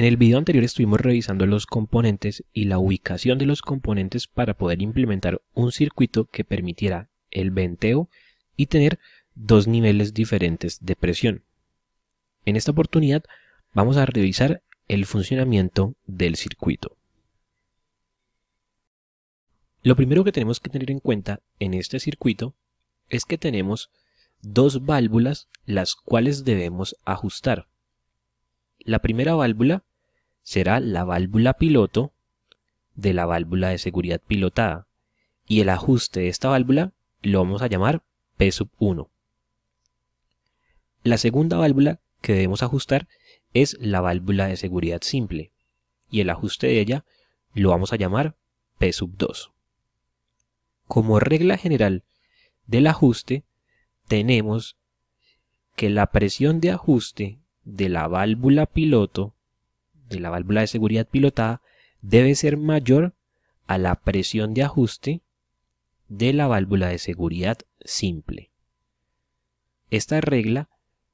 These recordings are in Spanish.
En el video anterior estuvimos revisando los componentes y la ubicación de los componentes para poder implementar un circuito que permitiera el venteo y tener dos niveles diferentes de presión. En esta oportunidad vamos a revisar el funcionamiento del circuito. Lo primero que tenemos que tener en cuenta en este circuito es que tenemos dos válvulas las cuales debemos ajustar. La primera válvula será la válvula piloto de la válvula de seguridad pilotada. Y el ajuste de esta válvula lo vamos a llamar P1. La segunda válvula que debemos ajustar es la válvula de seguridad simple. Y el ajuste de ella lo vamos a llamar P2. Como regla general del ajuste, tenemos que la presión de ajuste de la válvula piloto de la válvula de seguridad pilotada debe ser mayor a la presión de ajuste de la válvula de seguridad simple. Esta regla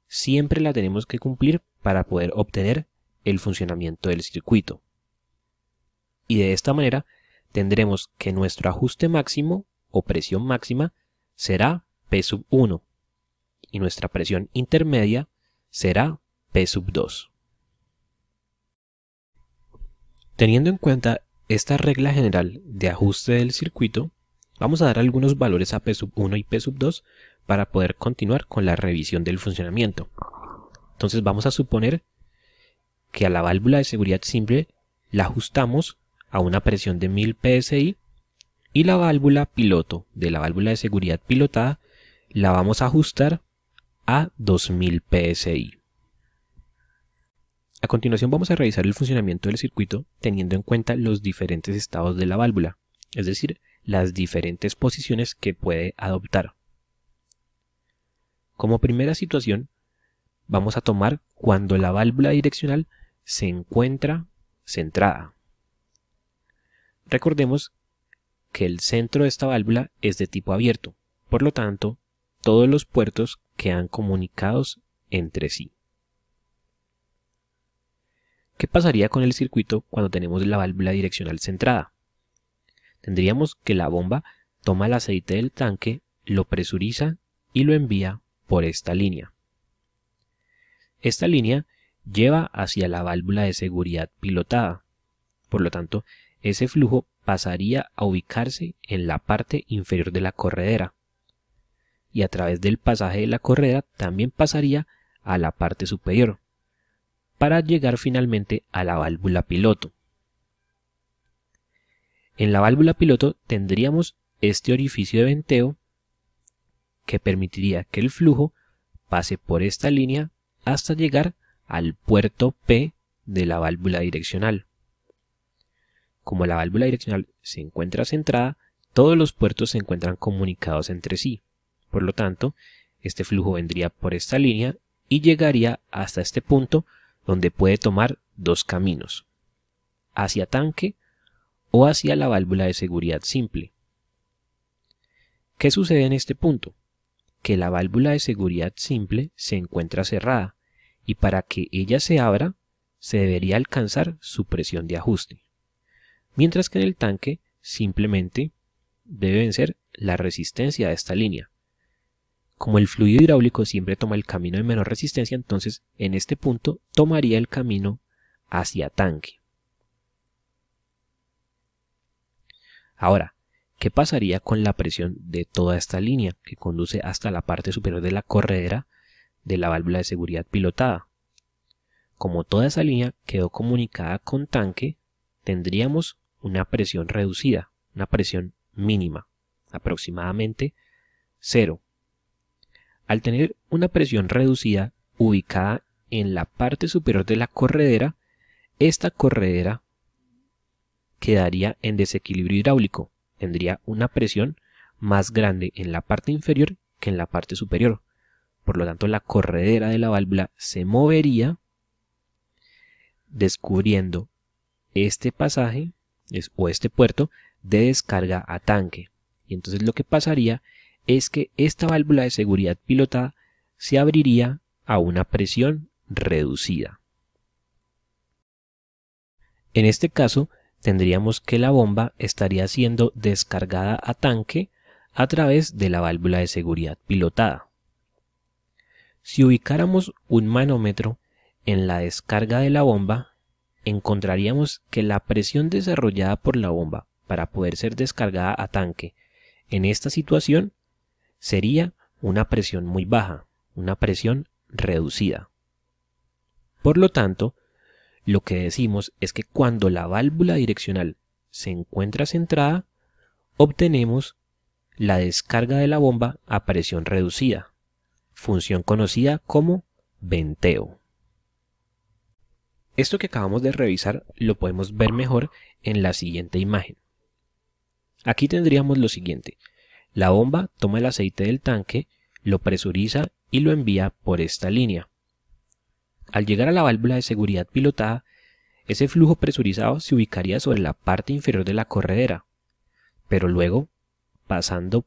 siempre la tenemos que cumplir para poder obtener el funcionamiento del circuito. Y de esta manera tendremos que nuestro ajuste máximo o presión máxima será P 1 y nuestra presión intermedia será P 2. Teniendo en cuenta esta regla general de ajuste del circuito, vamos a dar algunos valores a P1 y P2 para poder continuar con la revisión del funcionamiento. Entonces vamos a suponer que a la válvula de seguridad simple la ajustamos a una presión de 1000 psi y la válvula piloto de la válvula de seguridad pilotada la vamos a ajustar a 2000 psi. A continuación vamos a revisar el funcionamiento del circuito teniendo en cuenta los diferentes estados de la válvula, es decir, las diferentes posiciones que puede adoptar. Como primera situación, vamos a tomar cuando la válvula direccional se encuentra centrada. Recordemos que el centro de esta válvula es de tipo abierto, por lo tanto, todos los puertos quedan comunicados entre sí. ¿Qué pasaría con el circuito cuando tenemos la válvula direccional centrada? Tendríamos que la bomba toma el aceite del tanque, lo presuriza y lo envía por esta línea. Esta línea lleva hacia la válvula de seguridad pilotada. Por lo tanto, ese flujo pasaría a ubicarse en la parte inferior de la corredera. Y a través del pasaje de la corredera también pasaría a la parte superior, para llegar finalmente a la válvula piloto. En la válvula piloto tendríamos este orificio de venteo que permitiría que el flujo pase por esta línea hasta llegar al puerto P de la válvula direccional. Como la válvula direccional se encuentra centrada, todos los puertos se encuentran comunicados entre sí. Por lo tanto, este flujo vendría por esta línea y llegaría hasta este punto donde puede tomar dos caminos, hacia tanque o hacia la válvula de seguridad simple. ¿Qué sucede en este punto? Que la válvula de seguridad simple se encuentra cerrada y para que ella se abra se debería alcanzar su presión de ajuste, mientras que en el tanque simplemente debe vencer la resistencia de esta línea. Como el fluido hidráulico siempre toma el camino de menor resistencia, entonces en este punto tomaría el camino hacia tanque. Ahora, ¿qué pasaría con la presión de toda esta línea que conduce hasta la parte superior de la corredera de la válvula de seguridad pilotada? Como toda esa línea quedó comunicada con tanque, tendríamos una presión reducida, una presión mínima, aproximadamente cero. Al tener una presión reducida ubicada en la parte superior de la corredera, esta corredera quedaría en desequilibrio hidráulico, tendría una presión más grande en la parte inferior que en la parte superior. Por lo tanto, la corredera de la válvula se movería descubriendo este pasaje o este puerto de descarga a tanque. Y entonces lo que pasaría es que esta válvula de seguridad pilotada se abriría a una presión reducida. En este caso, tendríamos que la bomba estaría siendo descargada a tanque a través de la válvula de seguridad pilotada. Si ubicáramos un manómetro en la descarga de la bomba, encontraríamos que la presión desarrollada por la bomba para poder ser descargada a tanque en esta situación sería una presión muy baja, una presión reducida. Por lo tanto, lo que decimos es que cuando la válvula direccional se encuentra centrada, obtenemos la descarga de la bomba a presión reducida, función conocida como venteo. Esto que acabamos de revisar lo podemos ver mejor en la siguiente imagen. Aquí tendríamos lo siguiente, la bomba toma el aceite del tanque, lo presuriza y lo envía por esta línea. Al llegar a la válvula de seguridad pilotada, ese flujo presurizado se ubicaría sobre la parte inferior de la corredera, pero luego, pasando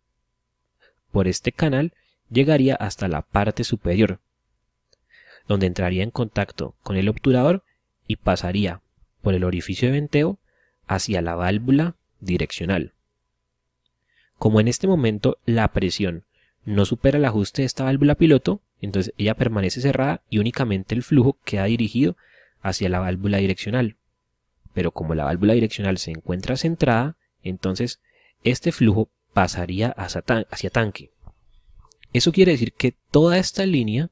por este canal, llegaría hasta la parte superior, donde entraría en contacto con el obturador y pasaría por el orificio de venteo hacia la válvula direccional. Como en este momento la presión no supera el ajuste de esta válvula piloto, entonces ella permanece cerrada y únicamente el flujo queda dirigido hacia la válvula direccional. Pero como la válvula direccional se encuentra centrada, entonces este flujo pasaría hacia, hacia tanque. Eso quiere decir que toda esta línea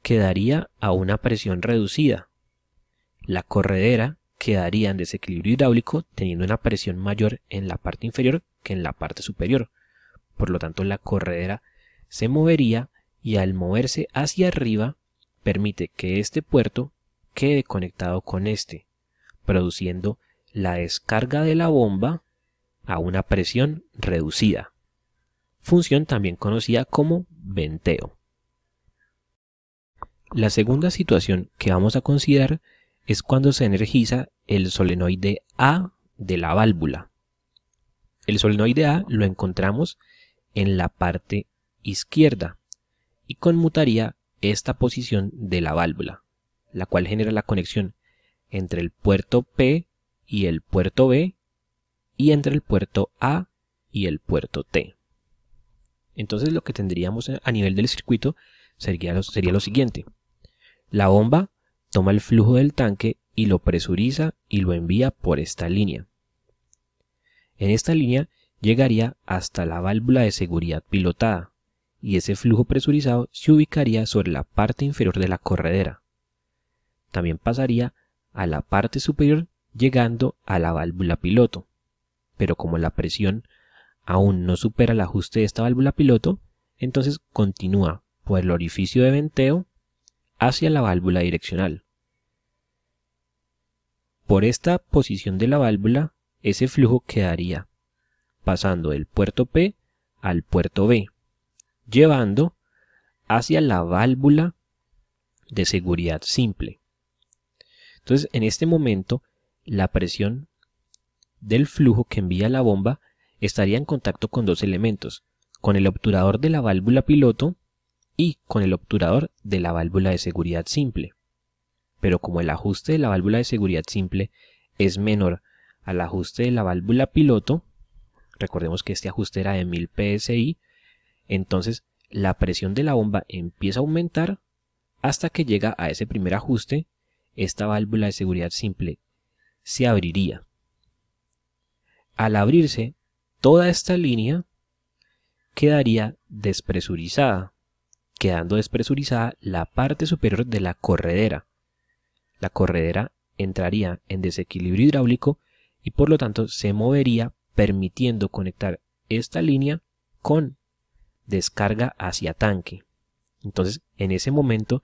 quedaría a una presión reducida. La corredera quedaría en desequilibrio hidráulico teniendo una presión mayor en la parte inferior que en la parte superior. Por lo tanto, la corredera se movería y al moverse hacia arriba permite que este puerto quede conectado con este, produciendo la descarga de la bomba a una presión reducida, función también conocida como venteo. La segunda situación que vamos a considerar es cuando se energiza el solenoide A de la válvula, el solenoide A lo encontramos en la parte izquierda y conmutaría esta posición de la válvula, la cual genera la conexión entre el puerto P y el puerto B y entre el puerto A y el puerto T. Entonces lo que tendríamos a nivel del circuito sería lo, sería lo siguiente. La bomba toma el flujo del tanque y lo presuriza y lo envía por esta línea. En esta línea llegaría hasta la válvula de seguridad pilotada y ese flujo presurizado se ubicaría sobre la parte inferior de la corredera. También pasaría a la parte superior llegando a la válvula piloto. Pero como la presión aún no supera el ajuste de esta válvula piloto, entonces continúa por el orificio de venteo hacia la válvula direccional. Por esta posición de la válvula ese flujo quedaría pasando del puerto P al puerto B, llevando hacia la válvula de seguridad simple. Entonces, en este momento, la presión del flujo que envía la bomba estaría en contacto con dos elementos, con el obturador de la válvula piloto y con el obturador de la válvula de seguridad simple. Pero como el ajuste de la válvula de seguridad simple es menor al ajuste de la válvula piloto, recordemos que este ajuste era de 1000 psi, entonces la presión de la bomba empieza a aumentar hasta que llega a ese primer ajuste, esta válvula de seguridad simple se abriría. Al abrirse, toda esta línea quedaría despresurizada, quedando despresurizada la parte superior de la corredera. La corredera entraría en desequilibrio hidráulico y por lo tanto se movería permitiendo conectar esta línea con descarga hacia tanque. Entonces, en ese momento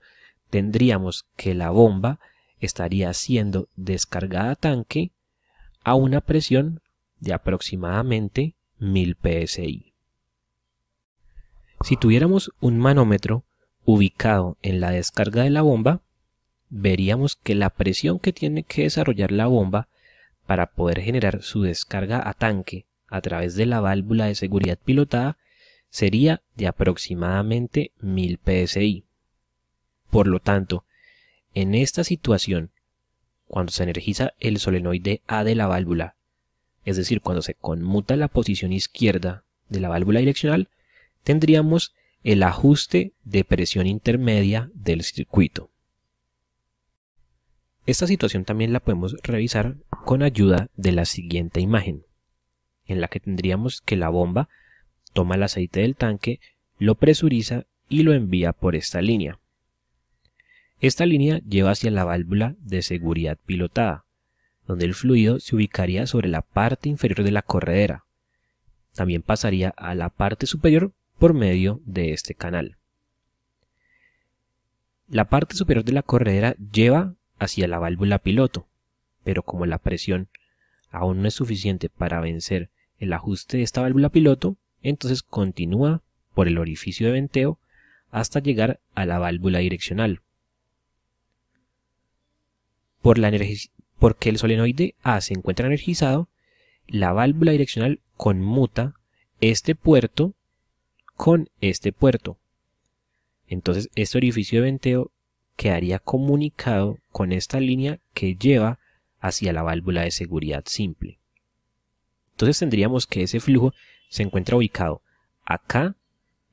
tendríamos que la bomba estaría siendo descargada a tanque a una presión de aproximadamente 1000 psi. Si tuviéramos un manómetro ubicado en la descarga de la bomba, veríamos que la presión que tiene que desarrollar la bomba para poder generar su descarga a tanque a través de la válvula de seguridad pilotada sería de aproximadamente 1000 psi. Por lo tanto, en esta situación, cuando se energiza el solenoide A de la válvula, es decir, cuando se conmuta la posición izquierda de la válvula direccional, tendríamos el ajuste de presión intermedia del circuito. Esta situación también la podemos revisar con ayuda de la siguiente imagen, en la que tendríamos que la bomba toma el aceite del tanque, lo presuriza y lo envía por esta línea. Esta línea lleva hacia la válvula de seguridad pilotada, donde el fluido se ubicaría sobre la parte inferior de la corredera. También pasaría a la parte superior por medio de este canal. La parte superior de la corredera lleva hacia la válvula piloto, pero como la presión aún no es suficiente para vencer el ajuste de esta válvula piloto, entonces continúa por el orificio de venteo hasta llegar a la válvula direccional. Por la porque el solenoide A se encuentra energizado, la válvula direccional conmuta este puerto con este puerto. Entonces este orificio de venteo quedaría comunicado con esta línea que lleva hacia la válvula de seguridad simple. Entonces tendríamos que ese flujo se encuentra ubicado acá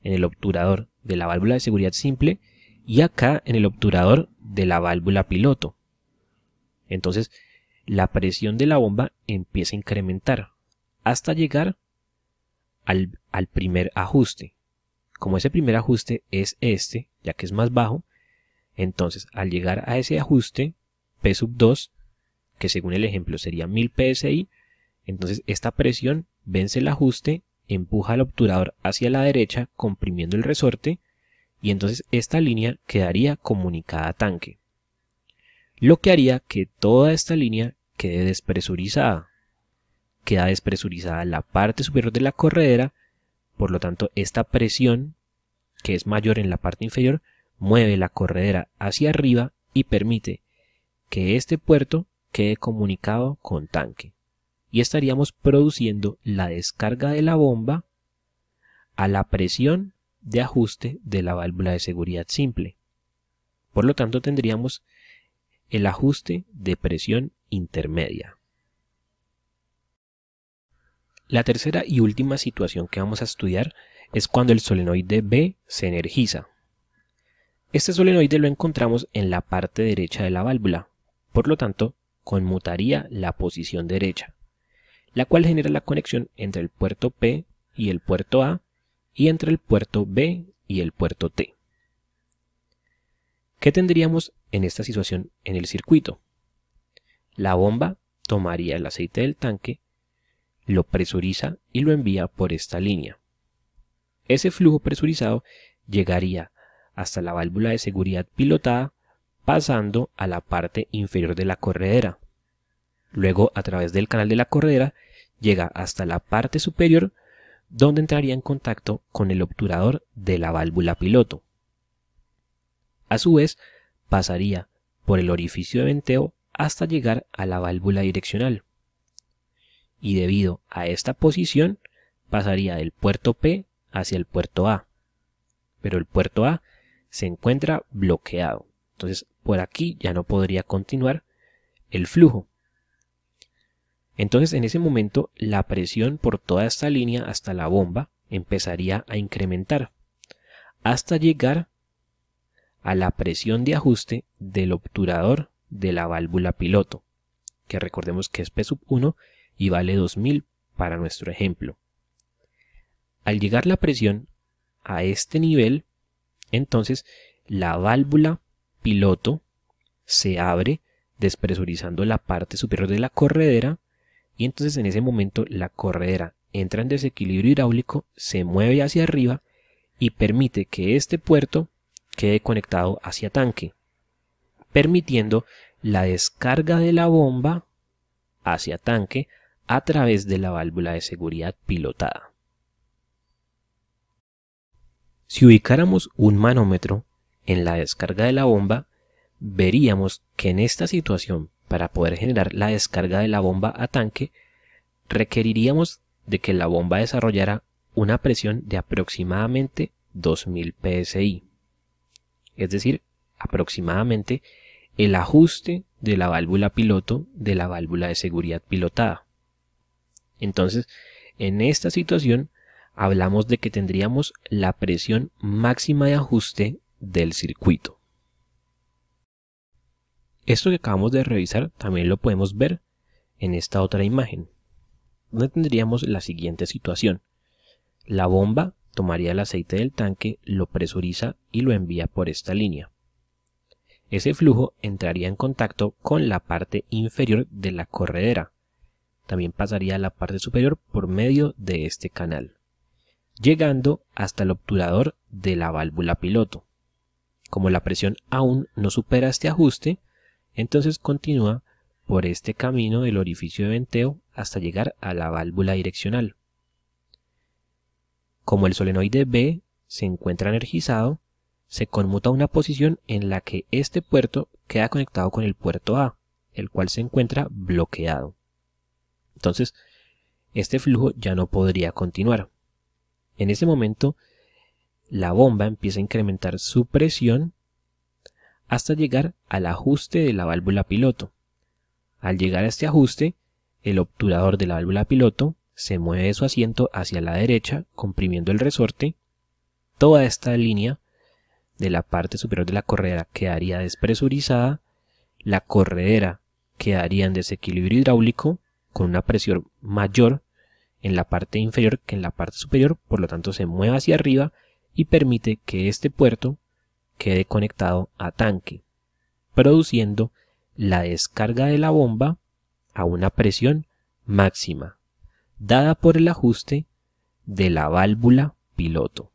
en el obturador de la válvula de seguridad simple y acá en el obturador de la válvula piloto. Entonces la presión de la bomba empieza a incrementar hasta llegar al, primer ajuste. Como ese primer ajuste es este, ya que es más bajo, entonces, al llegar a ese ajuste, P sub 2, que según el ejemplo sería 1000 PSI, entonces esta presión vence el ajuste, empuja al obturador hacia la derecha comprimiendo el resorte y entonces esta línea quedaría comunicada a tanque. Lo que haría que toda esta línea quede despresurizada. Queda despresurizada la parte superior de la corredera, por lo tanto esta presión, que es mayor en la parte inferior, mueve la corredera hacia arriba y permite que este puerto quede comunicado con tanque. Y estaríamos produciendo la descarga de la bomba a la presión de ajuste de la válvula de seguridad simple. Por lo tanto, tendríamos el ajuste de presión intermedia. La tercera y última situación que vamos a estudiar es cuando el solenoide B se energiza. Este solenoide lo encontramos en la parte derecha de la válvula, por lo tanto, conmutaría la posición derecha, la cual genera la conexión entre el puerto P y el puerto A y entre el puerto B y el puerto T. ¿Qué tendríamos en esta situación en el circuito? La bomba tomaría el aceite del tanque, lo presuriza y lo envía por esta línea. Ese flujo presurizado llegaría a hasta la válvula de seguridad pilotada, pasando a la parte inferior de la corredera. Luego, a través del canal de la corredera, llega hasta la parte superior, donde entraría en contacto con el obturador de la válvula piloto. A su vez, pasaría por el orificio de venteo hasta llegar a la válvula direccional. Y debido a esta posición, pasaría del puerto P hacia el puerto A. Pero el puerto A se encuentra bloqueado. Entonces por aquí ya no podría continuar el flujo. Entonces en ese momento la presión por toda esta línea hasta la bomba empezaría a incrementar hasta llegar a la presión de ajuste del obturador de la válvula piloto, que recordemos que es P1 y vale 2000 para nuestro ejemplo. Al llegar la presión a este nivel, entonces, la válvula piloto se abre despresurizando la parte superior de la corredera y entonces en ese momento la corredera entra en desequilibrio hidráulico, se mueve hacia arriba y permite que este puerto quede conectado hacia tanque, permitiendo la descarga de la bomba hacia tanque a través de la válvula de seguridad pilotada. Si ubicáramos un manómetro en la descarga de la bomba, veríamos que en esta situación, para poder generar la descarga de la bomba a tanque, requeriríamos de que la bomba desarrollara una presión de aproximadamente 2000 psi, es decir, aproximadamente el ajuste de la válvula piloto de la válvula de seguridad pilotada. Entonces, en esta situación hablamos de que tendríamos la presión máxima de ajuste del circuito. Esto que acabamos de revisar también lo podemos ver en esta otra imagen, donde tendríamos la siguiente situación. La bomba tomaría el aceite del tanque, lo presuriza y lo envía por esta línea. Ese flujo entraría en contacto con la parte inferior de la corredera. También pasaría a la parte superior por medio de este canal llegando hasta el obturador de la válvula piloto. Como la presión aún no supera este ajuste, entonces continúa por este camino del orificio de venteo hasta llegar a la válvula direccional. Como el solenoide B se encuentra energizado, se conmuta una posición en la que este puerto queda conectado con el puerto A, el cual se encuentra bloqueado. Entonces, este flujo ya no podría continuar. En ese momento, la bomba empieza a incrementar su presión hasta llegar al ajuste de la válvula piloto. Al llegar a este ajuste, el obturador de la válvula piloto se mueve de su asiento hacia la derecha, comprimiendo el resorte. Toda esta línea de la parte superior de la corredera quedaría despresurizada, la corredera quedaría en desequilibrio hidráulico con una presión mayor en la parte inferior que en la parte superior, por lo tanto se mueve hacia arriba y permite que este puerto quede conectado a tanque, produciendo la descarga de la bomba a una presión máxima, dada por el ajuste de la válvula piloto.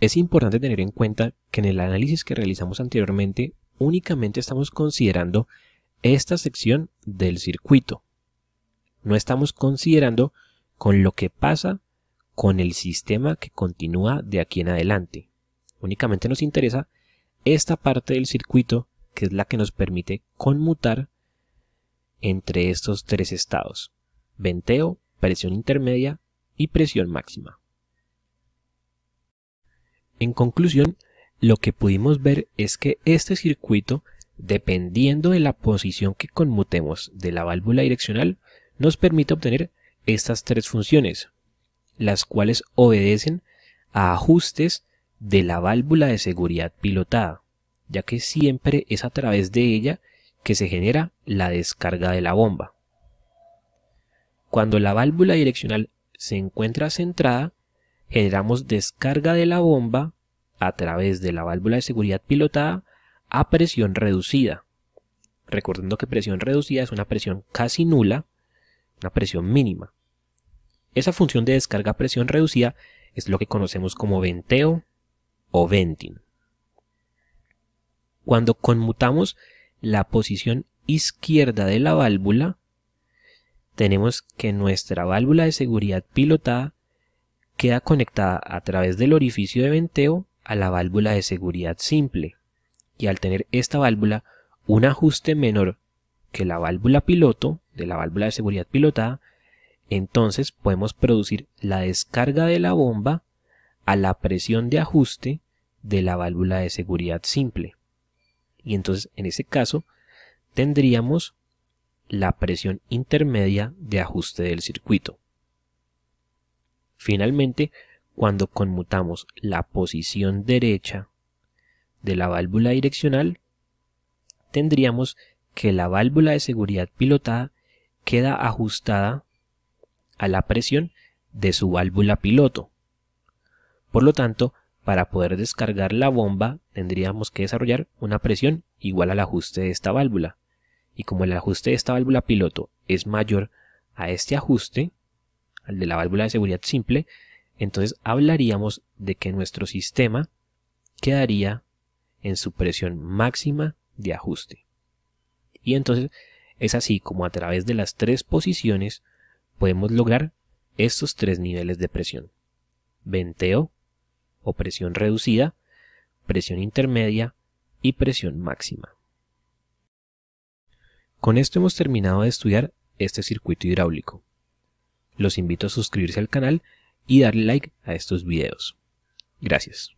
Es importante tener en cuenta que en el análisis que realizamos anteriormente únicamente estamos considerando esta sección del circuito, no estamos considerando con lo que pasa con el sistema que continúa de aquí en adelante. Únicamente nos interesa esta parte del circuito que es la que nos permite conmutar entre estos tres estados, venteo, presión intermedia y presión máxima. En conclusión, lo que pudimos ver es que este circuito, dependiendo de la posición que conmutemos de la válvula direccional, nos permite obtener estas tres funciones, las cuales obedecen a ajustes de la válvula de seguridad pilotada, ya que siempre es a través de ella que se genera la descarga de la bomba. Cuando la válvula direccional se encuentra centrada, generamos descarga de la bomba a través de la válvula de seguridad pilotada a presión reducida. Recordando que presión reducida es una presión casi nula una presión mínima. Esa función de descarga a presión reducida es lo que conocemos como venteo o venting. Cuando conmutamos la posición izquierda de la válvula, tenemos que nuestra válvula de seguridad pilotada queda conectada a través del orificio de venteo a la válvula de seguridad simple, y al tener esta válvula un ajuste menor que la válvula piloto, de la válvula de seguridad pilotada, entonces podemos producir la descarga de la bomba a la presión de ajuste de la válvula de seguridad simple. Y entonces en ese caso tendríamos la presión intermedia de ajuste del circuito. Finalmente, cuando conmutamos la posición derecha de la válvula direccional, tendríamos que la válvula de seguridad pilotada queda ajustada a la presión de su válvula piloto. Por lo tanto, para poder descargar la bomba tendríamos que desarrollar una presión igual al ajuste de esta válvula. Y como el ajuste de esta válvula piloto es mayor a este ajuste, al de la válvula de seguridad simple, entonces hablaríamos de que nuestro sistema quedaría en su presión máxima de ajuste. Y entonces es así como a través de las tres posiciones podemos lograr estos tres niveles de presión. Venteo o presión reducida, presión intermedia y presión máxima. Con esto hemos terminado de estudiar este circuito hidráulico. Los invito a suscribirse al canal y darle like a estos videos. Gracias.